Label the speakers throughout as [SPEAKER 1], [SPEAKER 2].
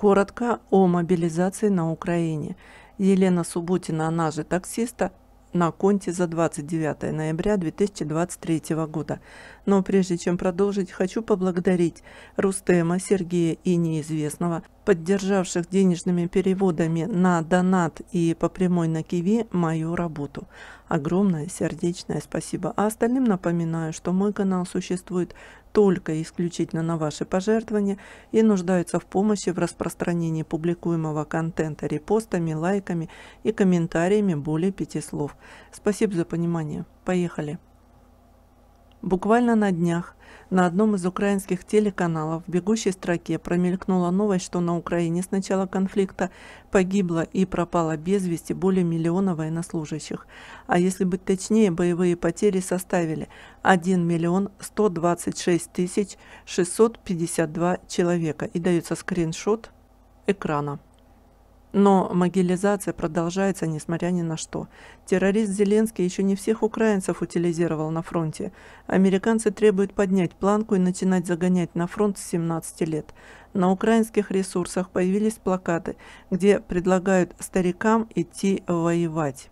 [SPEAKER 1] Коротко о мобилизации на Украине. Елена Субутина, она же таксиста, на конте за 29 ноября 2023 года. Но прежде чем продолжить, хочу поблагодарить Рустема, Сергея и неизвестного, поддержавших денежными переводами на донат и по прямой на Киви мою работу. Огромное сердечное спасибо. А остальным напоминаю, что мой канал существует только и исключительно на ваши пожертвования и нуждаются в помощи в распространении публикуемого контента репостами, лайками и комментариями более пяти слов. Спасибо за понимание. Поехали! Буквально на днях на одном из украинских телеканалов в бегущей строке промелькнула новость, что на Украине с начала конфликта погибло и пропало без вести более миллиона военнослужащих. А если быть точнее, боевые потери составили 1 миллион 126 тысяч 652 человека. И дается скриншот экрана. Но могилизация продолжается, несмотря ни на что. Террорист Зеленский еще не всех украинцев утилизировал на фронте. Американцы требуют поднять планку и начинать загонять на фронт с 17 лет. На украинских ресурсах появились плакаты, где предлагают старикам идти воевать.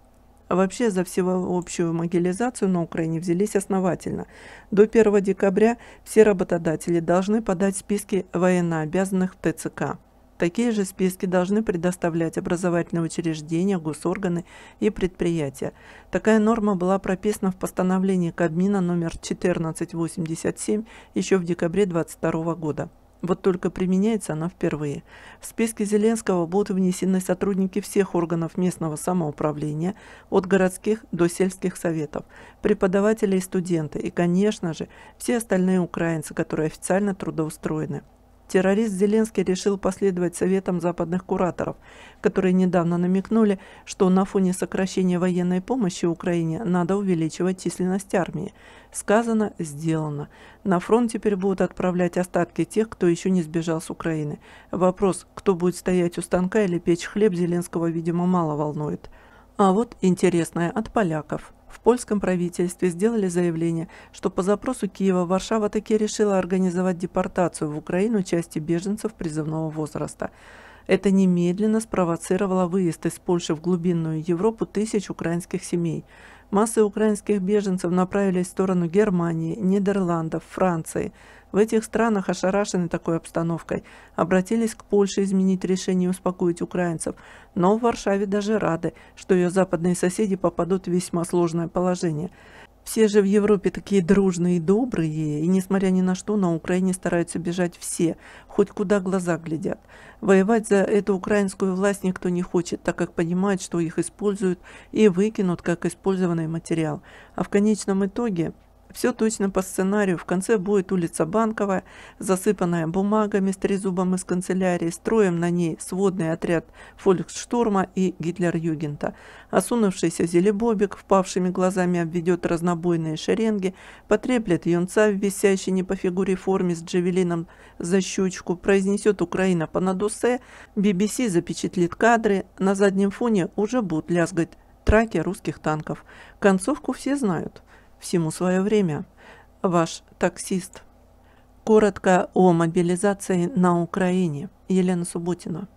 [SPEAKER 1] Вообще за всеобщую могилизацию на Украине взялись основательно. До 1 декабря все работодатели должны подать списки военнообязанных в ТЦК. Такие же списки должны предоставлять образовательные учреждения, госорганы и предприятия. Такая норма была прописана в постановлении Кабмина номер 1487 еще в декабре 2022 года. Вот только применяется она впервые. В списке Зеленского будут внесены сотрудники всех органов местного самоуправления, от городских до сельских советов, преподаватели и студенты, и, конечно же, все остальные украинцы, которые официально трудоустроены террорист Зеленский решил последовать советам западных кураторов, которые недавно намекнули, что на фоне сокращения военной помощи Украине надо увеличивать численность армии. Сказано – сделано. На фронт теперь будут отправлять остатки тех, кто еще не сбежал с Украины. Вопрос, кто будет стоять у станка или печь хлеб, Зеленского, видимо, мало волнует. А вот интересное от поляков – в польском правительстве сделали заявление, что по запросу Киева Варшава таки решила организовать депортацию в Украину части беженцев призывного возраста. Это немедленно спровоцировало выезд из Польши в глубинную Европу тысяч украинских семей – Массы украинских беженцев направились в сторону Германии, Нидерландов, Франции. В этих странах, ошарашены такой обстановкой, обратились к Польше изменить решение и успокоить украинцев. Но в Варшаве даже рады, что ее западные соседи попадут в весьма сложное положение. Все же в Европе такие дружные и добрые, и несмотря ни на что, на Украине стараются бежать все, хоть куда глаза глядят. Воевать за эту украинскую власть никто не хочет, так как понимает, что их используют и выкинут как использованный материал. А в конечном итоге все точно по сценарию. В конце будет улица Банковая, засыпанная бумагами с трезубом из канцелярии, строим на ней сводный отряд Фольксшторма и Гитлер-Югента. Осунувшийся Зелебобик впавшими глазами обведет разнобойные шеренги, потреплет юнца в висящей не по фигуре форме с джавелином за щучку, произнесет «Украина по надусе», BBC запечатлит кадры, на заднем фоне уже будут лязгать траки русских танков. Концовку все знают. Всему свое время. Ваш таксист. Коротко о мобилизации на Украине. Елена Субботина.